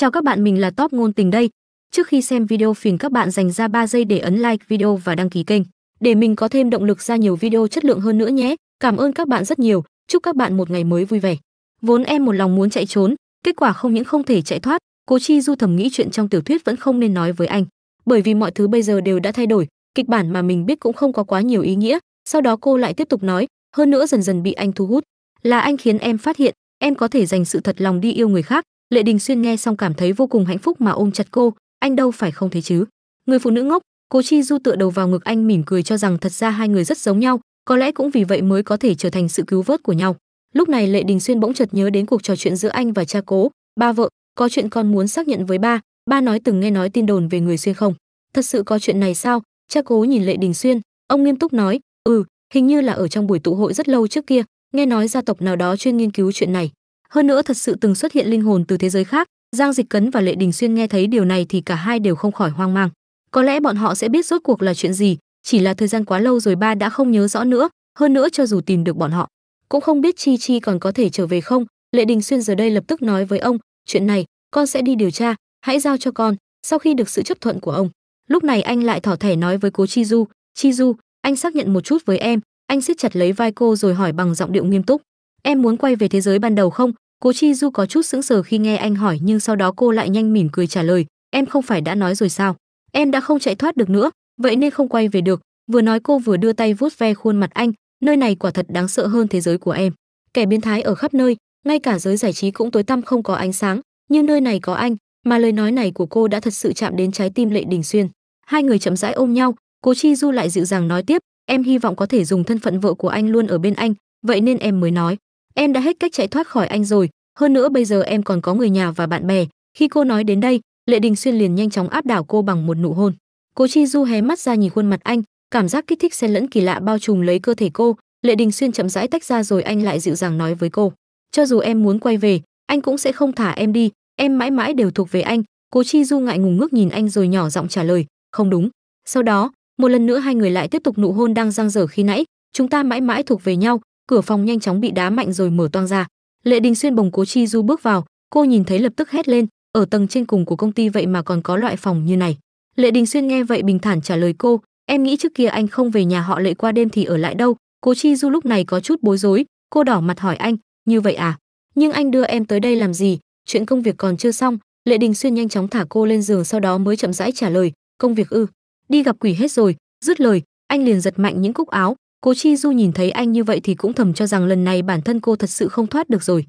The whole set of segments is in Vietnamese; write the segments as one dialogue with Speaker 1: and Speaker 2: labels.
Speaker 1: Chào các bạn, mình là Top ngôn tình đây. Trước khi xem video phiền các bạn dành ra 3 giây để ấn like video và đăng ký kênh để mình có thêm động lực ra nhiều video chất lượng hơn nữa nhé. Cảm ơn các bạn rất nhiều. Chúc các bạn một ngày mới vui vẻ. Vốn em một lòng muốn chạy trốn, kết quả không những không thể chạy thoát, Cố Chi Du thầm nghĩ chuyện trong tiểu thuyết vẫn không nên nói với anh, bởi vì mọi thứ bây giờ đều đã thay đổi, kịch bản mà mình biết cũng không có quá nhiều ý nghĩa. Sau đó cô lại tiếp tục nói, hơn nữa dần dần bị anh thu hút, là anh khiến em phát hiện, em có thể dành sự thật lòng đi yêu người khác, lệ đình xuyên nghe xong cảm thấy vô cùng hạnh phúc mà ôm chặt cô anh đâu phải không thế chứ người phụ nữ ngốc cố chi du tựa đầu vào ngực anh mỉm cười cho rằng thật ra hai người rất giống nhau có lẽ cũng vì vậy mới có thể trở thành sự cứu vớt của nhau lúc này lệ đình xuyên bỗng chợt nhớ đến cuộc trò chuyện giữa anh và cha cố ba vợ có chuyện con muốn xác nhận với ba ba nói từng nghe nói tin đồn về người xuyên không thật sự có chuyện này sao cha cố nhìn lệ đình xuyên ông nghiêm túc nói ừ hình như là ở trong buổi tụ hội rất lâu trước kia nghe nói gia tộc nào đó chuyên nghiên cứu chuyện này hơn nữa thật sự từng xuất hiện linh hồn từ thế giới khác giang dịch cấn và lệ đình xuyên nghe thấy điều này thì cả hai đều không khỏi hoang mang có lẽ bọn họ sẽ biết rốt cuộc là chuyện gì chỉ là thời gian quá lâu rồi ba đã không nhớ rõ nữa hơn nữa cho dù tìm được bọn họ cũng không biết chi chi còn có thể trở về không lệ đình xuyên giờ đây lập tức nói với ông chuyện này con sẽ đi điều tra hãy giao cho con sau khi được sự chấp thuận của ông lúc này anh lại thỏ thẻ nói với cố chi du chi du anh xác nhận một chút với em anh siết chặt lấy vai cô rồi hỏi bằng giọng điệu nghiêm túc em muốn quay về thế giới ban đầu không cố chi du có chút sững sờ khi nghe anh hỏi nhưng sau đó cô lại nhanh mỉm cười trả lời em không phải đã nói rồi sao em đã không chạy thoát được nữa vậy nên không quay về được vừa nói cô vừa đưa tay vuốt ve khuôn mặt anh nơi này quả thật đáng sợ hơn thế giới của em kẻ biến thái ở khắp nơi ngay cả giới giải trí cũng tối tăm không có ánh sáng nhưng nơi này có anh mà lời nói này của cô đã thật sự chạm đến trái tim lệ đình xuyên hai người chậm rãi ôm nhau cố chi du lại dịu dàng nói tiếp em hy vọng có thể dùng thân phận vợ của anh luôn ở bên anh vậy nên em mới nói em đã hết cách chạy thoát khỏi anh rồi hơn nữa bây giờ em còn có người nhà và bạn bè khi cô nói đến đây lệ đình xuyên liền nhanh chóng áp đảo cô bằng một nụ hôn cố chi du hé mắt ra nhìn khuôn mặt anh cảm giác kích thích xen lẫn kỳ lạ bao trùm lấy cơ thể cô lệ đình xuyên chậm rãi tách ra rồi anh lại dịu dàng nói với cô cho dù em muốn quay về anh cũng sẽ không thả em đi em mãi mãi đều thuộc về anh cố chi du ngại ngùng ngước nhìn anh rồi nhỏ giọng trả lời không đúng sau đó một lần nữa hai người lại tiếp tục nụ hôn đang giang dở khi nãy chúng ta mãi mãi thuộc về nhau cửa phòng nhanh chóng bị đá mạnh rồi mở toang ra lệ đình xuyên bồng cố chi du bước vào cô nhìn thấy lập tức hét lên ở tầng trên cùng của công ty vậy mà còn có loại phòng như này lệ đình xuyên nghe vậy bình thản trả lời cô em nghĩ trước kia anh không về nhà họ lệ qua đêm thì ở lại đâu cố chi du lúc này có chút bối rối cô đỏ mặt hỏi anh như vậy à nhưng anh đưa em tới đây làm gì chuyện công việc còn chưa xong lệ đình xuyên nhanh chóng thả cô lên giường sau đó mới chậm rãi trả lời công việc ư đi gặp quỷ hết rồi dứt lời anh liền giật mạnh những cúc áo Cố Chi Du nhìn thấy anh như vậy thì cũng thầm cho rằng lần này bản thân cô thật sự không thoát được rồi.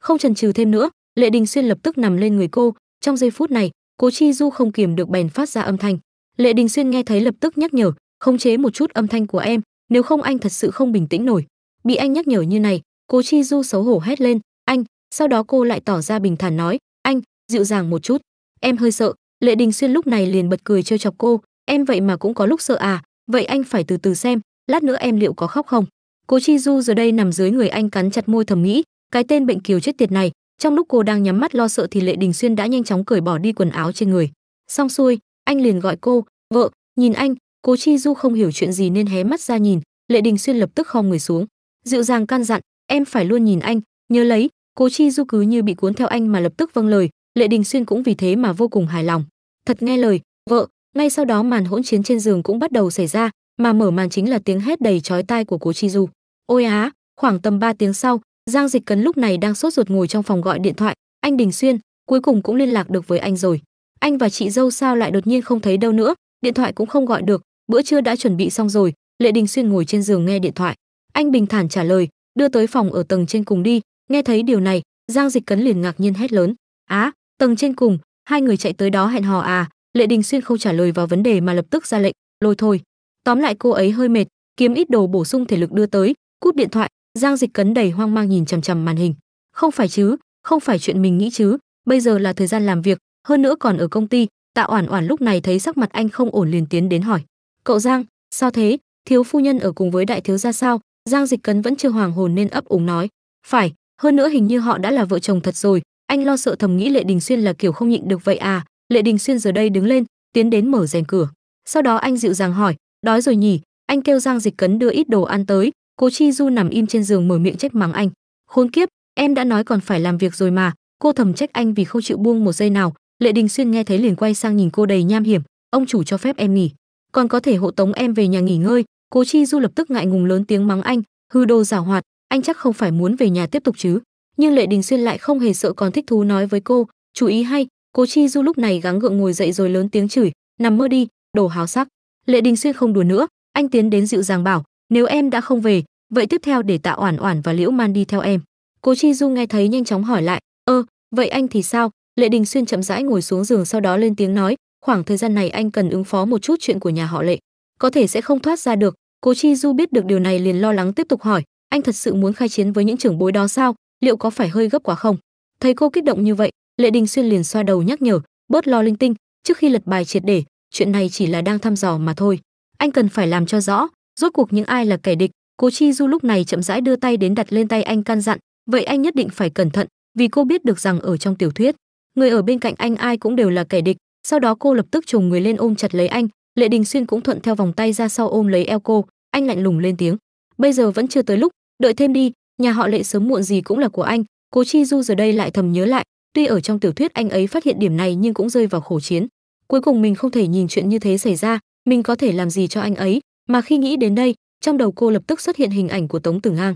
Speaker 1: Không chần chừ thêm nữa, Lệ Đình Xuyên lập tức nằm lên người cô, trong giây phút này, Cố Chi Du không kiềm được bèn phát ra âm thanh. Lệ Đình Xuyên nghe thấy lập tức nhắc nhở, khống chế một chút âm thanh của em, nếu không anh thật sự không bình tĩnh nổi. Bị anh nhắc nhở như này, Cố Chi Du xấu hổ hét lên, "Anh." Sau đó cô lại tỏ ra bình thản nói, "Anh, dịu dàng một chút. Em hơi sợ." Lệ Đình Xuyên lúc này liền bật cười trêu chọc cô, "Em vậy mà cũng có lúc sợ à, vậy anh phải từ từ xem, lát nữa em liệu có khóc không Cô chi du giờ đây nằm dưới người anh cắn chặt môi thầm nghĩ cái tên bệnh kiều chết tiệt này trong lúc cô đang nhắm mắt lo sợ thì lệ đình xuyên đã nhanh chóng cởi bỏ đi quần áo trên người xong xuôi anh liền gọi cô vợ nhìn anh Cô chi du không hiểu chuyện gì nên hé mắt ra nhìn lệ đình xuyên lập tức khom người xuống dịu dàng can dặn em phải luôn nhìn anh nhớ lấy cô chi du cứ như bị cuốn theo anh mà lập tức vâng lời lệ đình xuyên cũng vì thế mà vô cùng hài lòng thật nghe lời vợ ngay sau đó màn hỗn chiến trên giường cũng bắt đầu xảy ra mà mở màn chính là tiếng hét đầy chói tai của cố chi du ôi á khoảng tầm 3 tiếng sau giang dịch cấn lúc này đang sốt ruột ngồi trong phòng gọi điện thoại anh đình xuyên cuối cùng cũng liên lạc được với anh rồi anh và chị dâu sao lại đột nhiên không thấy đâu nữa điện thoại cũng không gọi được bữa trưa đã chuẩn bị xong rồi lệ đình xuyên ngồi trên giường nghe điện thoại anh bình thản trả lời đưa tới phòng ở tầng trên cùng đi nghe thấy điều này giang dịch cấn liền ngạc nhiên hét lớn á tầng trên cùng hai người chạy tới đó hẹn hò à lệ đình xuyên không trả lời vào vấn đề mà lập tức ra lệnh lôi thôi Tóm lại cô ấy hơi mệt, kiếm ít đồ bổ sung thể lực đưa tới, cút điện thoại, Giang Dịch Cấn đầy hoang mang nhìn chằm chằm màn hình. Không phải chứ, không phải chuyện mình nghĩ chứ, bây giờ là thời gian làm việc, hơn nữa còn ở công ty, Tạ Oản Oản lúc này thấy sắc mặt anh không ổn liền tiến đến hỏi: "Cậu Giang, sao thế? Thiếu phu nhân ở cùng với đại thiếu gia sao?" Giang Dịch Cấn vẫn chưa hoàng hồn nên ấp úng nói: "Phải, hơn nữa hình như họ đã là vợ chồng thật rồi." Anh lo sợ thầm nghĩ Lệ Đình Xuyên là kiểu không nhịn được vậy à? Lệ Đình Xuyên giờ đây đứng lên, tiến đến mở rèm cửa. Sau đó anh dịu dàng hỏi: đói rồi nhỉ anh kêu giang dịch cấn đưa ít đồ ăn tới cô chi du nằm im trên giường mở miệng trách mắng anh khốn kiếp em đã nói còn phải làm việc rồi mà cô thầm trách anh vì không chịu buông một giây nào lệ đình xuyên nghe thấy liền quay sang nhìn cô đầy nham hiểm ông chủ cho phép em nghỉ còn có thể hộ tống em về nhà nghỉ ngơi cô chi du lập tức ngại ngùng lớn tiếng mắng anh hư đồ giả hoạt anh chắc không phải muốn về nhà tiếp tục chứ nhưng lệ đình xuyên lại không hề sợ còn thích thú nói với cô chú ý hay cô chi du lúc này gắng gượng ngồi dậy rồi lớn tiếng chửi nằm mơ đi đồ háo sắc lệ đình xuyên không đùa nữa anh tiến đến dịu dàng bảo nếu em đã không về vậy tiếp theo để tạ oản oản và liễu man đi theo em cố chi du nghe thấy nhanh chóng hỏi lại ơ vậy anh thì sao lệ đình xuyên chậm rãi ngồi xuống giường sau đó lên tiếng nói khoảng thời gian này anh cần ứng phó một chút chuyện của nhà họ lệ có thể sẽ không thoát ra được cố chi du biết được điều này liền lo lắng tiếp tục hỏi anh thật sự muốn khai chiến với những trưởng bối đó sao liệu có phải hơi gấp quá không thấy cô kích động như vậy lệ đình xuyên liền xoa đầu nhắc nhở bớt lo linh tinh trước khi lật bài triệt để chuyện này chỉ là đang thăm dò mà thôi anh cần phải làm cho rõ rốt cuộc những ai là kẻ địch cố chi du lúc này chậm rãi đưa tay đến đặt lên tay anh can dặn vậy anh nhất định phải cẩn thận vì cô biết được rằng ở trong tiểu thuyết người ở bên cạnh anh ai cũng đều là kẻ địch sau đó cô lập tức trùng người lên ôm chặt lấy anh lệ đình xuyên cũng thuận theo vòng tay ra sau ôm lấy eo cô anh lạnh lùng lên tiếng bây giờ vẫn chưa tới lúc đợi thêm đi nhà họ lệ sớm muộn gì cũng là của anh cố chi du giờ đây lại thầm nhớ lại tuy ở trong tiểu thuyết anh ấy phát hiện điểm này nhưng cũng rơi vào khổ chiến cuối cùng mình không thể nhìn chuyện như thế xảy ra mình có thể làm gì cho anh ấy mà khi nghĩ đến đây trong đầu cô lập tức xuất hiện hình ảnh của tống tử ngang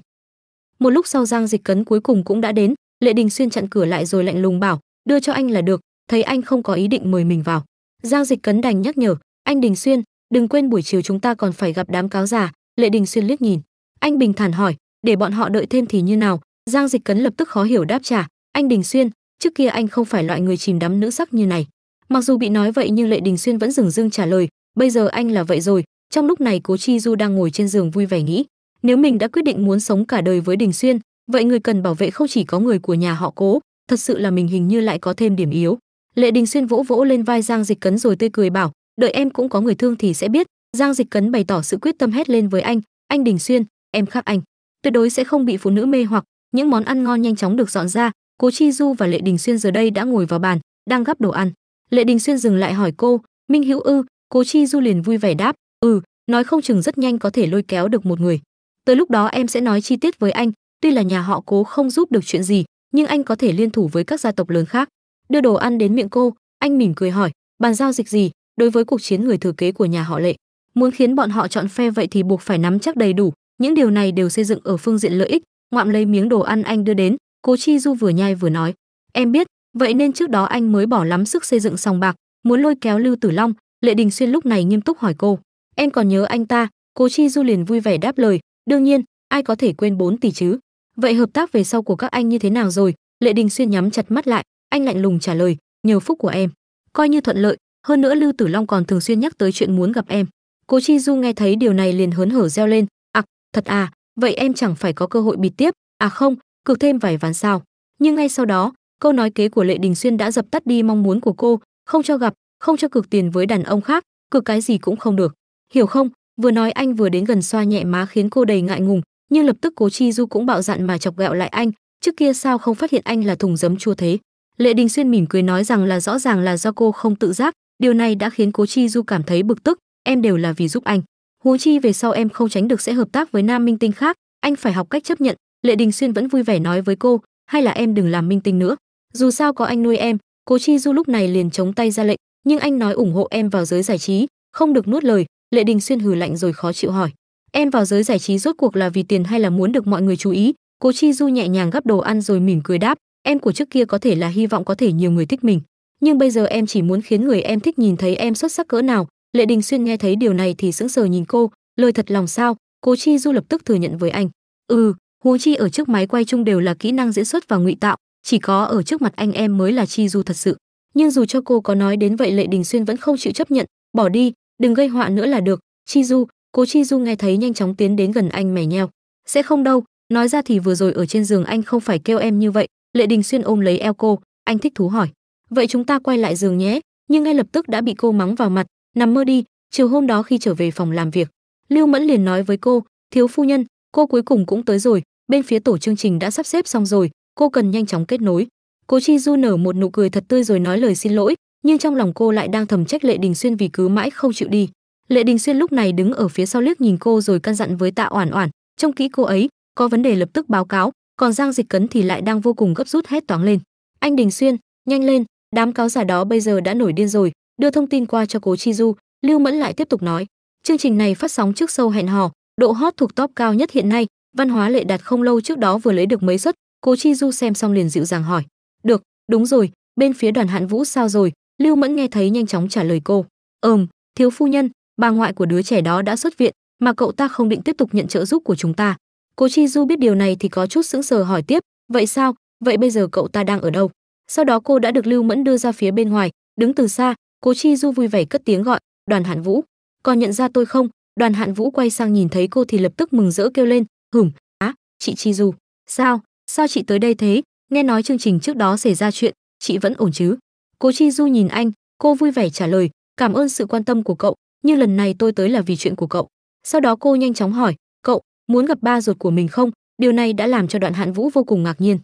Speaker 1: một lúc sau giang dịch cấn cuối cùng cũng đã đến lệ đình xuyên chặn cửa lại rồi lạnh lùng bảo đưa cho anh là được thấy anh không có ý định mời mình vào giang dịch cấn đành nhắc nhở anh đình xuyên đừng quên buổi chiều chúng ta còn phải gặp đám cáo già lệ đình xuyên liếc nhìn anh bình thản hỏi để bọn họ đợi thêm thì như nào giang dịch cấn lập tức khó hiểu đáp trả anh đình xuyên trước kia anh không phải loại người chìm đắm nữ sắc như này mặc dù bị nói vậy nhưng lệ đình xuyên vẫn dừng dưng trả lời bây giờ anh là vậy rồi trong lúc này cố chi du đang ngồi trên giường vui vẻ nghĩ nếu mình đã quyết định muốn sống cả đời với đình xuyên vậy người cần bảo vệ không chỉ có người của nhà họ cố thật sự là mình hình như lại có thêm điểm yếu lệ đình xuyên vỗ vỗ lên vai giang dịch cấn rồi tươi cười bảo đợi em cũng có người thương thì sẽ biết giang dịch cấn bày tỏ sự quyết tâm hét lên với anh anh đình xuyên em khác anh tuyệt đối sẽ không bị phụ nữ mê hoặc những món ăn ngon nhanh chóng được dọn ra cố chi du và lệ đình xuyên giờ đây đã ngồi vào bàn đang gắp đồ ăn lệ đình xuyên dừng lại hỏi cô minh hữu ư cố chi du liền vui vẻ đáp ừ nói không chừng rất nhanh có thể lôi kéo được một người tới lúc đó em sẽ nói chi tiết với anh tuy là nhà họ cố không giúp được chuyện gì nhưng anh có thể liên thủ với các gia tộc lớn khác đưa đồ ăn đến miệng cô anh mỉm cười hỏi bàn giao dịch gì đối với cuộc chiến người thừa kế của nhà họ lệ muốn khiến bọn họ chọn phe vậy thì buộc phải nắm chắc đầy đủ những điều này đều xây dựng ở phương diện lợi ích ngoạm lấy miếng đồ ăn anh đưa đến cố chi du vừa nhai vừa nói em biết vậy nên trước đó anh mới bỏ lắm sức xây dựng sòng bạc muốn lôi kéo lưu tử long lệ đình xuyên lúc này nghiêm túc hỏi cô em còn nhớ anh ta cố chi du liền vui vẻ đáp lời đương nhiên ai có thể quên 4 tỷ chứ vậy hợp tác về sau của các anh như thế nào rồi lệ đình xuyên nhắm chặt mắt lại anh lạnh lùng trả lời nhờ phúc của em coi như thuận lợi hơn nữa lưu tử long còn thường xuyên nhắc tới chuyện muốn gặp em cố chi du nghe thấy điều này liền hớn hở reo lên ặc à, thật à vậy em chẳng phải có cơ hội bịt tiếp à không cược thêm vài ván sao nhưng ngay sau đó Cô nói kế của lệ đình xuyên đã dập tắt đi mong muốn của cô không cho gặp không cho cược tiền với đàn ông khác cược cái gì cũng không được hiểu không vừa nói anh vừa đến gần xoa nhẹ má khiến cô đầy ngại ngùng nhưng lập tức cố chi du cũng bạo dạn mà chọc ghẹo lại anh trước kia sao không phát hiện anh là thùng giấm chua thế lệ đình xuyên mỉm cười nói rằng là rõ ràng là do cô không tự giác điều này đã khiến cố chi du cảm thấy bực tức em đều là vì giúp anh huống chi về sau em không tránh được sẽ hợp tác với nam minh tinh khác anh phải học cách chấp nhận lệ đình xuyên vẫn vui vẻ nói với cô hay là em đừng làm minh tinh nữa dù sao có anh nuôi em cố chi du lúc này liền chống tay ra lệnh nhưng anh nói ủng hộ em vào giới giải trí không được nuốt lời lệ đình xuyên hừ lạnh rồi khó chịu hỏi em vào giới giải trí rốt cuộc là vì tiền hay là muốn được mọi người chú ý cố chi du nhẹ nhàng gắp đồ ăn rồi mỉm cười đáp em của trước kia có thể là hy vọng có thể nhiều người thích mình nhưng bây giờ em chỉ muốn khiến người em thích nhìn thấy em xuất sắc cỡ nào lệ đình xuyên nghe thấy điều này thì sững sờ nhìn cô lời thật lòng sao cố chi du lập tức thừa nhận với anh ừ huống chi ở trước máy quay chung đều là kỹ năng diễn xuất và ngụy tạo chỉ có ở trước mặt anh em mới là chi du thật sự nhưng dù cho cô có nói đến vậy lệ đình xuyên vẫn không chịu chấp nhận bỏ đi đừng gây họa nữa là được chi du cô chi du nghe thấy nhanh chóng tiến đến gần anh mẻ nheo sẽ không đâu nói ra thì vừa rồi ở trên giường anh không phải kêu em như vậy lệ đình xuyên ôm lấy eo cô anh thích thú hỏi vậy chúng ta quay lại giường nhé nhưng ngay lập tức đã bị cô mắng vào mặt nằm mơ đi chiều hôm đó khi trở về phòng làm việc lưu mẫn liền nói với cô thiếu phu nhân cô cuối cùng cũng tới rồi bên phía tổ chương trình đã sắp xếp xong rồi cô cần nhanh chóng kết nối cố chi du nở một nụ cười thật tươi rồi nói lời xin lỗi nhưng trong lòng cô lại đang thầm trách lệ đình xuyên vì cứ mãi không chịu đi lệ đình xuyên lúc này đứng ở phía sau liếc nhìn cô rồi căn dặn với tạ oản oản trong kỹ cô ấy có vấn đề lập tức báo cáo còn giang dịch cấn thì lại đang vô cùng gấp rút hét toáng lên anh đình xuyên nhanh lên đám cáo giả đó bây giờ đã nổi điên rồi đưa thông tin qua cho cố chi du lưu mẫn lại tiếp tục nói chương trình này phát sóng trước sâu hẹn hò độ hot thuộc top cao nhất hiện nay văn hóa lệ đạt không lâu trước đó vừa lấy được mấy suất Cố Chi Du xem xong liền dịu dàng hỏi, "Được, đúng rồi, bên phía Đoàn Hạn Vũ sao rồi?" Lưu Mẫn nghe thấy nhanh chóng trả lời cô, "Ừm, thiếu phu nhân, bà ngoại của đứa trẻ đó đã xuất viện, mà cậu ta không định tiếp tục nhận trợ giúp của chúng ta." Cố Chi Du biết điều này thì có chút sững sờ hỏi tiếp, "Vậy sao? Vậy bây giờ cậu ta đang ở đâu?" Sau đó cô đã được Lưu Mẫn đưa ra phía bên ngoài, đứng từ xa, Cố Chi Du vui vẻ cất tiếng gọi, "Đoàn Hạn Vũ, còn nhận ra tôi không?" Đoàn Hạn Vũ quay sang nhìn thấy cô thì lập tức mừng rỡ kêu lên, "Hửm, á, chị Chi Du, sao, sao chị tới đây thế nghe nói chương trình trước đó xảy ra chuyện chị vẫn ổn chứ cố chi du nhìn anh cô vui vẻ trả lời cảm ơn sự quan tâm của cậu nhưng lần này tôi tới là vì chuyện của cậu sau đó cô nhanh chóng hỏi cậu muốn gặp ba ruột của mình không điều này đã làm cho đoạn hạn vũ vô cùng ngạc nhiên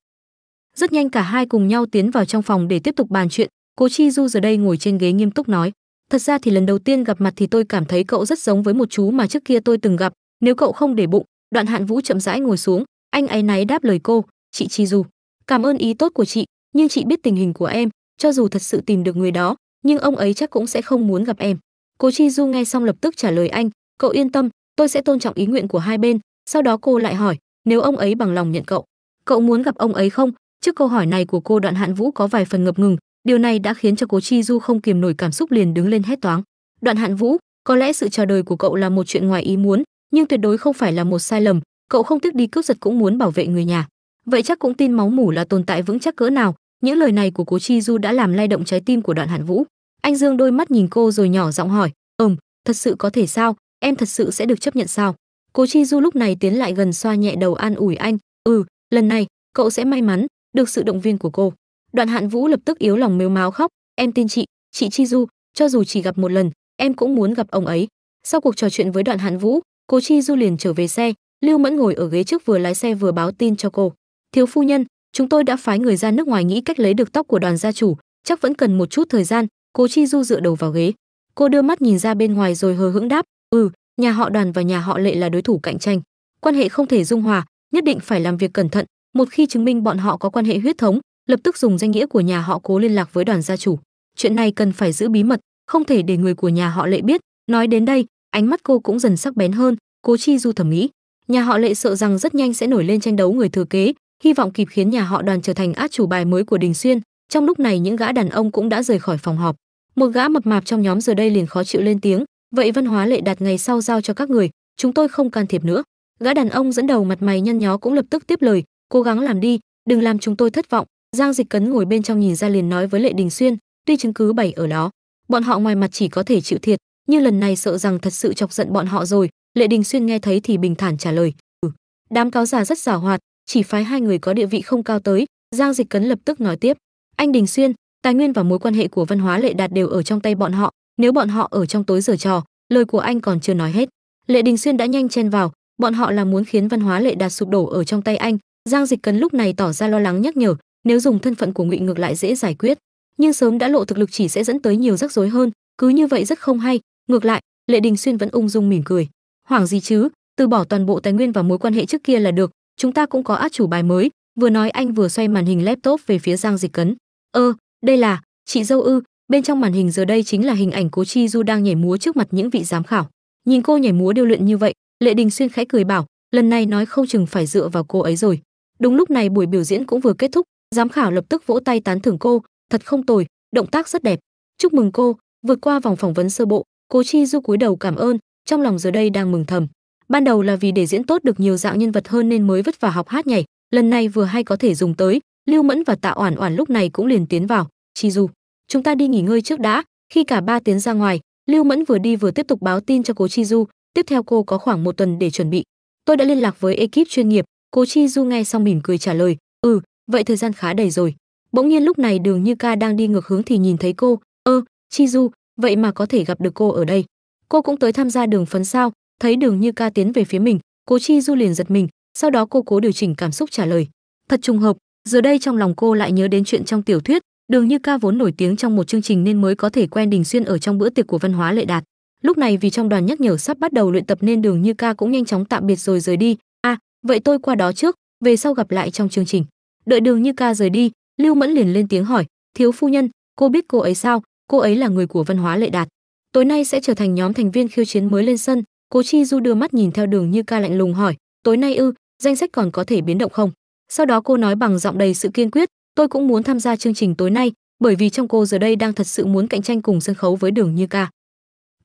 Speaker 1: rất nhanh cả hai cùng nhau tiến vào trong phòng để tiếp tục bàn chuyện cố chi du giờ đây ngồi trên ghế nghiêm túc nói thật ra thì lần đầu tiên gặp mặt thì tôi cảm thấy cậu rất giống với một chú mà trước kia tôi từng gặp nếu cậu không để bụng đoạn hạn vũ chậm rãi ngồi xuống anh ấy náy đáp lời cô chị Chi Du. Cảm ơn ý tốt của chị, nhưng chị biết tình hình của em, cho dù thật sự tìm được người đó, nhưng ông ấy chắc cũng sẽ không muốn gặp em. cô Chi Du nghe xong lập tức trả lời anh, cậu yên tâm, tôi sẽ tôn trọng ý nguyện của hai bên. Sau đó cô lại hỏi, nếu ông ấy bằng lòng nhận cậu, cậu muốn gặp ông ấy không? Trước câu hỏi này của cô Đoạn Hạn Vũ có vài phần ngập ngừng, điều này đã khiến cho cô Chi Du không kiềm nổi cảm xúc liền đứng lên hét toáng. Đoạn Hạn Vũ, có lẽ sự chờ đợi của cậu là một chuyện ngoài ý muốn, nhưng tuyệt đối không phải là một sai lầm, cậu không tiếc đi cướp giật cũng muốn bảo vệ người nhà vậy chắc cũng tin máu mủ là tồn tại vững chắc cỡ nào những lời này của cố chi du đã làm lay động trái tim của đoạn hàn vũ anh dương đôi mắt nhìn cô rồi nhỏ giọng hỏi ừm thật sự có thể sao em thật sự sẽ được chấp nhận sao cố chi du lúc này tiến lại gần xoa nhẹ đầu an ủi anh ừ lần này cậu sẽ may mắn được sự động viên của cô đoạn hạn vũ lập tức yếu lòng mếu máo khóc em tin chị chị chi du cho dù chỉ gặp một lần em cũng muốn gặp ông ấy sau cuộc trò chuyện với đoạn hạn vũ cô chi du liền trở về xe lưu mẫn ngồi ở ghế trước vừa lái xe vừa báo tin cho cô thiếu phu nhân chúng tôi đã phái người ra nước ngoài nghĩ cách lấy được tóc của đoàn gia chủ chắc vẫn cần một chút thời gian cô chi du dựa đầu vào ghế cô đưa mắt nhìn ra bên ngoài rồi hờ hững đáp ừ nhà họ đoàn và nhà họ lệ là đối thủ cạnh tranh quan hệ không thể dung hòa nhất định phải làm việc cẩn thận một khi chứng minh bọn họ có quan hệ huyết thống lập tức dùng danh nghĩa của nhà họ cố liên lạc với đoàn gia chủ chuyện này cần phải giữ bí mật không thể để người của nhà họ lệ biết nói đến đây ánh mắt cô cũng dần sắc bén hơn cố chi du thẩm nghĩ nhà họ lệ sợ rằng rất nhanh sẽ nổi lên tranh đấu người thừa kế hy vọng kịp khiến nhà họ đoàn trở thành át chủ bài mới của đình xuyên trong lúc này những gã đàn ông cũng đã rời khỏi phòng họp một gã mập mạp trong nhóm giờ đây liền khó chịu lên tiếng vậy văn hóa lệ đặt ngày sau giao cho các người chúng tôi không can thiệp nữa gã đàn ông dẫn đầu mặt mày nhăn nhó cũng lập tức tiếp lời cố gắng làm đi đừng làm chúng tôi thất vọng giang dịch cấn ngồi bên trong nhìn ra liền nói với lệ đình xuyên tuy chứng cứ bảy ở đó bọn họ ngoài mặt chỉ có thể chịu thiệt nhưng lần này sợ rằng thật sự chọc giận bọn họ rồi lệ đình xuyên nghe thấy thì bình thản trả lời ừ. đám cáo già rất giả hoạt chỉ phái hai người có địa vị không cao tới, Giang Dịch Cấn lập tức nói tiếp, anh Đình Xuyên, tài nguyên và mối quan hệ của văn hóa lệ đạt đều ở trong tay bọn họ, nếu bọn họ ở trong tối giờ trò, lời của anh còn chưa nói hết. Lệ Đình Xuyên đã nhanh chen vào, bọn họ là muốn khiến văn hóa lệ đạt sụp đổ ở trong tay anh, Giang Dịch Cấn lúc này tỏ ra lo lắng nhắc nhở, nếu dùng thân phận của Ngụy ngược lại dễ giải quyết, nhưng sớm đã lộ thực lực chỉ sẽ dẫn tới nhiều rắc rối hơn, cứ như vậy rất không hay, ngược lại, Lệ Đình Xuyên vẫn ung dung mỉm cười. Hoảng gì chứ, từ bỏ toàn bộ tài nguyên và mối quan hệ trước kia là được, chúng ta cũng có át chủ bài mới vừa nói anh vừa xoay màn hình laptop về phía giang dịch cấn ơ ờ, đây là chị dâu ư bên trong màn hình giờ đây chính là hình ảnh cố chi du đang nhảy múa trước mặt những vị giám khảo nhìn cô nhảy múa điêu luyện như vậy lệ đình xuyên khẽ cười bảo lần này nói không chừng phải dựa vào cô ấy rồi đúng lúc này buổi biểu diễn cũng vừa kết thúc giám khảo lập tức vỗ tay tán thưởng cô thật không tồi động tác rất đẹp chúc mừng cô vượt qua vòng phỏng vấn sơ bộ cố chi du cúi đầu cảm ơn trong lòng giờ đây đang mừng thầm ban đầu là vì để diễn tốt được nhiều dạng nhân vật hơn nên mới vất vả học hát nhảy lần này vừa hay có thể dùng tới lưu mẫn và tạ oản oản lúc này cũng liền tiến vào chi du chúng ta đi nghỉ ngơi trước đã khi cả ba tiến ra ngoài lưu mẫn vừa đi vừa tiếp tục báo tin cho cố chi du tiếp theo cô có khoảng một tuần để chuẩn bị tôi đã liên lạc với ekip chuyên nghiệp cố chi du nghe xong mỉm cười trả lời ừ vậy thời gian khá đầy rồi bỗng nhiên lúc này đường như ca đang đi ngược hướng thì nhìn thấy cô ơ chi du vậy mà có thể gặp được cô ở đây cô cũng tới tham gia đường phấn sao thấy đường như ca tiến về phía mình cố chi du liền giật mình sau đó cô cố điều chỉnh cảm xúc trả lời thật trùng hợp giờ đây trong lòng cô lại nhớ đến chuyện trong tiểu thuyết đường như ca vốn nổi tiếng trong một chương trình nên mới có thể quen đình xuyên ở trong bữa tiệc của văn hóa lệ đạt lúc này vì trong đoàn nhắc nhở sắp bắt đầu luyện tập nên đường như ca cũng nhanh chóng tạm biệt rồi rời đi a à, vậy tôi qua đó trước về sau gặp lại trong chương trình đợi đường như ca rời đi lưu mẫn liền lên tiếng hỏi thiếu phu nhân cô biết cô ấy sao cô ấy là người của văn hóa lệ đạt tối nay sẽ trở thành nhóm thành viên khiêu chiến mới lên sân Cố Chi Du đưa mắt nhìn theo Đường Như Ca lạnh lùng hỏi, "Tối nay ư, danh sách còn có thể biến động không?" Sau đó cô nói bằng giọng đầy sự kiên quyết, "Tôi cũng muốn tham gia chương trình tối nay, bởi vì trong cô giờ đây đang thật sự muốn cạnh tranh cùng sân khấu với Đường Như Ca."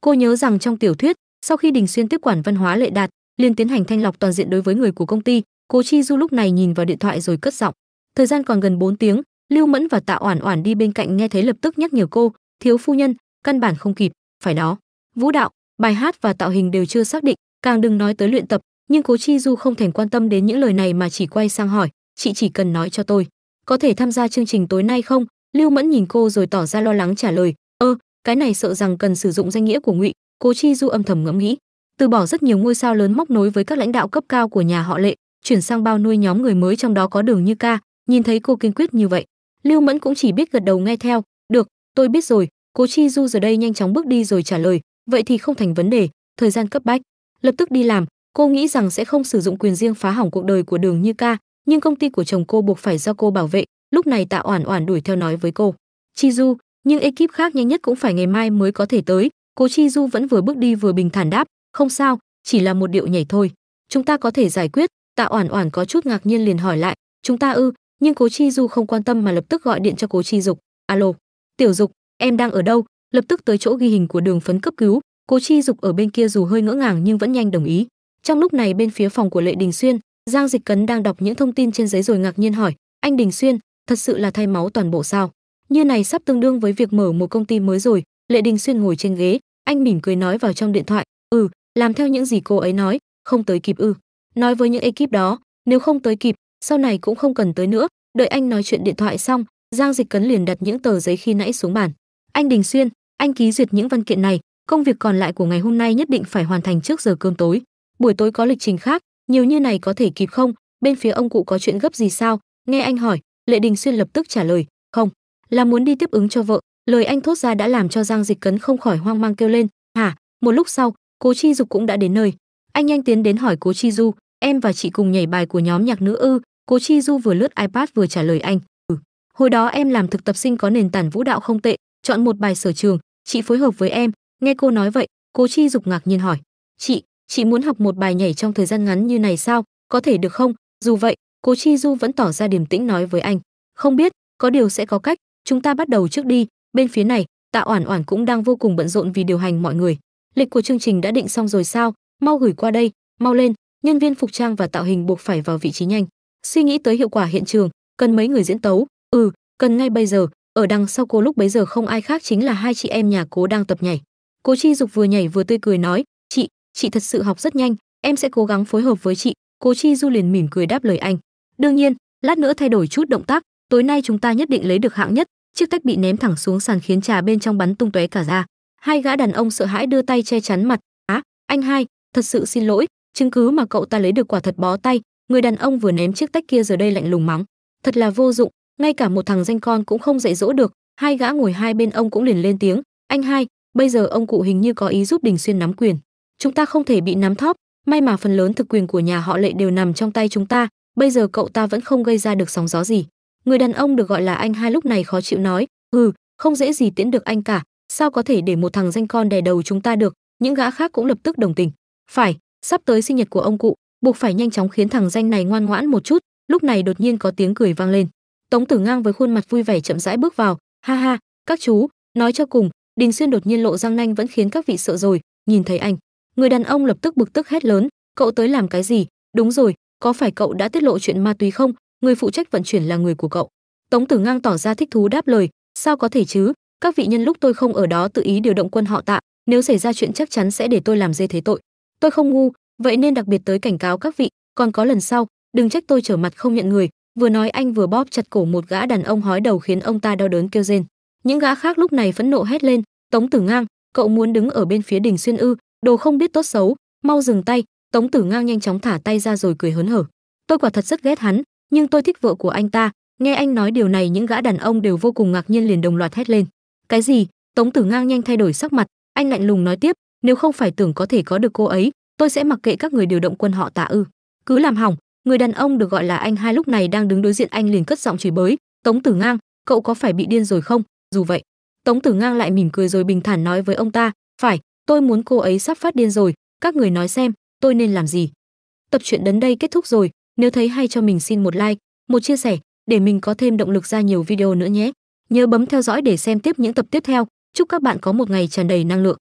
Speaker 1: Cô nhớ rằng trong tiểu thuyết, sau khi Đình Xuyên tiếp quản văn hóa lệ đạt, liền tiến hành thanh lọc toàn diện đối với người của công ty, Cố Chi Du lúc này nhìn vào điện thoại rồi cất giọng, "Thời gian còn gần 4 tiếng." Lưu Mẫn và Tạ Oản Oản đi bên cạnh nghe thấy lập tức nhắc nhở cô, "Thiếu phu nhân, căn bản không kịp, phải đó." Vũ đạo, bài hát và tạo hình đều chưa xác định, càng đừng nói tới luyện tập, nhưng Cố Chi Du không thèm quan tâm đến những lời này mà chỉ quay sang hỏi, "Chị chỉ cần nói cho tôi, có thể tham gia chương trình tối nay không?" Lưu Mẫn nhìn cô rồi tỏ ra lo lắng trả lời, "Ơ, cái này sợ rằng cần sử dụng danh nghĩa của Ngụy." Cố Chi Du âm thầm ngẫm nghĩ, từ bỏ rất nhiều ngôi sao lớn móc nối với các lãnh đạo cấp cao của nhà họ Lệ, chuyển sang bao nuôi nhóm người mới trong đó có Đường Như Ca, nhìn thấy cô kiên quyết như vậy, Lưu Mẫn cũng chỉ biết gật đầu nghe theo, "Được, tôi biết rồi." Cố Chi Du giờ đây nhanh chóng bước đi rồi trả lời, vậy thì không thành vấn đề thời gian cấp bách lập tức đi làm cô nghĩ rằng sẽ không sử dụng quyền riêng phá hỏng cuộc đời của đường như ca nhưng công ty của chồng cô buộc phải do cô bảo vệ lúc này tạ oản oản đuổi theo nói với cô chi du nhưng ekip khác nhanh nhất cũng phải ngày mai mới có thể tới cố chi du vẫn vừa bước đi vừa bình thản đáp không sao chỉ là một điệu nhảy thôi chúng ta có thể giải quyết tạ oản oản có chút ngạc nhiên liền hỏi lại chúng ta ư nhưng cố chi du không quan tâm mà lập tức gọi điện cho cố chi dục alo tiểu dục em đang ở đâu lập tức tới chỗ ghi hình của đường phấn cấp cứu cố chi dục ở bên kia dù hơi ngỡ ngàng nhưng vẫn nhanh đồng ý trong lúc này bên phía phòng của lệ đình xuyên giang dịch cấn đang đọc những thông tin trên giấy rồi ngạc nhiên hỏi anh đình xuyên thật sự là thay máu toàn bộ sao như này sắp tương đương với việc mở một công ty mới rồi lệ đình xuyên ngồi trên ghế anh mỉm cười nói vào trong điện thoại ừ làm theo những gì cô ấy nói không tới kịp ư nói với những ekip đó nếu không tới kịp sau này cũng không cần tới nữa đợi anh nói chuyện điện thoại xong giang dịch cấn liền đặt những tờ giấy khi nãy xuống bàn anh đình xuyên anh ký duyệt những văn kiện này, công việc còn lại của ngày hôm nay nhất định phải hoàn thành trước giờ cơm tối. Buổi tối có lịch trình khác, nhiều như này có thể kịp không? Bên phía ông cụ có chuyện gấp gì sao? Nghe anh hỏi, Lệ Đình Xuyên lập tức trả lời, "Không, là muốn đi tiếp ứng cho vợ." Lời anh thốt ra đã làm cho Giang Dịch Cấn không khỏi hoang mang kêu lên, "Hả?" Một lúc sau, Cố Chi Dục cũng đã đến nơi. Anh nhanh tiến đến hỏi Cố Chi Du, "Em và chị cùng nhảy bài của nhóm nhạc nữ ư?" Cố Chi Du vừa lướt iPad vừa trả lời anh, "Ừ." Hồi đó em làm thực tập sinh có nền tảng vũ đạo không tệ, chọn một bài sở trường, chị phối hợp với em nghe cô nói vậy cô chi dục ngạc nhiên hỏi chị chị muốn học một bài nhảy trong thời gian ngắn như này sao có thể được không dù vậy cô chi du vẫn tỏ ra điềm tĩnh nói với anh không biết có điều sẽ có cách chúng ta bắt đầu trước đi bên phía này tạ oản oản cũng đang vô cùng bận rộn vì điều hành mọi người lịch của chương trình đã định xong rồi sao mau gửi qua đây mau lên nhân viên phục trang và tạo hình buộc phải vào vị trí nhanh suy nghĩ tới hiệu quả hiện trường cần mấy người diễn tấu ừ cần ngay bây giờ ở đằng sau cô lúc bấy giờ không ai khác chính là hai chị em nhà cố đang tập nhảy cố chi dục vừa nhảy vừa tươi cười nói chị chị thật sự học rất nhanh em sẽ cố gắng phối hợp với chị cố chi du liền mỉm cười đáp lời anh đương nhiên lát nữa thay đổi chút động tác tối nay chúng ta nhất định lấy được hạng nhất chiếc tách bị ném thẳng xuống sàn khiến trà bên trong bắn tung tóe cả ra hai gã đàn ông sợ hãi đưa tay che chắn mặt á anh hai thật sự xin lỗi chứng cứ mà cậu ta lấy được quả thật bó tay người đàn ông vừa ném chiếc tách kia giờ đây lạnh lùng mắng thật là vô dụng ngay cả một thằng danh con cũng không dạy dỗ được hai gã ngồi hai bên ông cũng liền lên tiếng anh hai bây giờ ông cụ hình như có ý giúp đình xuyên nắm quyền chúng ta không thể bị nắm thóp may mà phần lớn thực quyền của nhà họ lệ đều nằm trong tay chúng ta bây giờ cậu ta vẫn không gây ra được sóng gió gì người đàn ông được gọi là anh hai lúc này khó chịu nói ừ không dễ gì tiễn được anh cả sao có thể để một thằng danh con đè đầu chúng ta được những gã khác cũng lập tức đồng tình phải sắp tới sinh nhật của ông cụ buộc phải nhanh chóng khiến thằng danh này ngoan ngoãn một chút lúc này đột nhiên có tiếng cười vang lên Tống Tử Ngang với khuôn mặt vui vẻ chậm rãi bước vào, ha ha, các chú, nói cho cùng, Đình Xuyên đột nhiên lộ răng nanh vẫn khiến các vị sợ rồi, nhìn thấy anh, người đàn ông lập tức bực tức hét lớn, cậu tới làm cái gì? Đúng rồi, có phải cậu đã tiết lộ chuyện ma túy không? Người phụ trách vận chuyển là người của cậu. Tống Tử Ngang tỏ ra thích thú đáp lời, sao có thể chứ, các vị nhân lúc tôi không ở đó tự ý điều động quân họ Tạ, nếu xảy ra chuyện chắc chắn sẽ để tôi làm dê thế tội. Tôi không ngu, vậy nên đặc biệt tới cảnh cáo các vị, còn có lần sau, đừng trách tôi trở mặt không nhận người, Vừa nói anh vừa bóp chặt cổ một gã đàn ông hói đầu khiến ông ta đau đớn kêu rên. Những gã khác lúc này phẫn nộ hét lên, "Tống Tử Ngang, cậu muốn đứng ở bên phía Đình Xuyên ư? Đồ không biết tốt xấu, mau dừng tay." Tống Tử Ngang nhanh chóng thả tay ra rồi cười hớn hở. "Tôi quả thật rất ghét hắn, nhưng tôi thích vợ của anh ta." Nghe anh nói điều này những gã đàn ông đều vô cùng ngạc nhiên liền đồng loạt hét lên. "Cái gì?" Tống Tử Ngang nhanh thay đổi sắc mặt, anh lạnh lùng nói tiếp, "Nếu không phải tưởng có thể có được cô ấy, tôi sẽ mặc kệ các người điều động quân họ Tạ ư? Cứ làm hỏng, người đàn ông được gọi là anh hai lúc này đang đứng đối diện anh liền cất giọng chửi bới tống tử ngang cậu có phải bị điên rồi không dù vậy tống tử ngang lại mỉm cười rồi bình thản nói với ông ta phải tôi muốn cô ấy sắp phát điên rồi các người nói xem tôi nên làm gì tập truyện đến đây kết thúc rồi nếu thấy hay cho mình xin một like một chia sẻ để mình có thêm động lực ra nhiều video nữa nhé nhớ bấm theo dõi để xem tiếp những tập tiếp theo chúc các bạn có một ngày tràn đầy năng lượng